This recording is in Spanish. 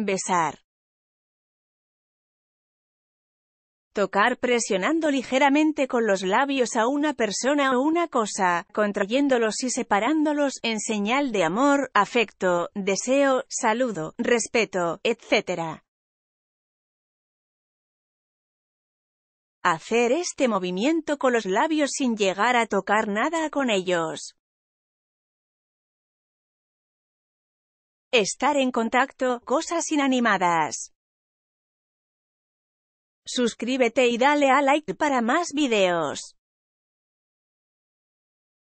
Besar. Tocar presionando ligeramente con los labios a una persona o una cosa, contrayéndolos y separándolos, en señal de amor, afecto, deseo, saludo, respeto, etc. Hacer este movimiento con los labios sin llegar a tocar nada con ellos. Estar en contacto, cosas inanimadas. Suscríbete y dale a like para más videos.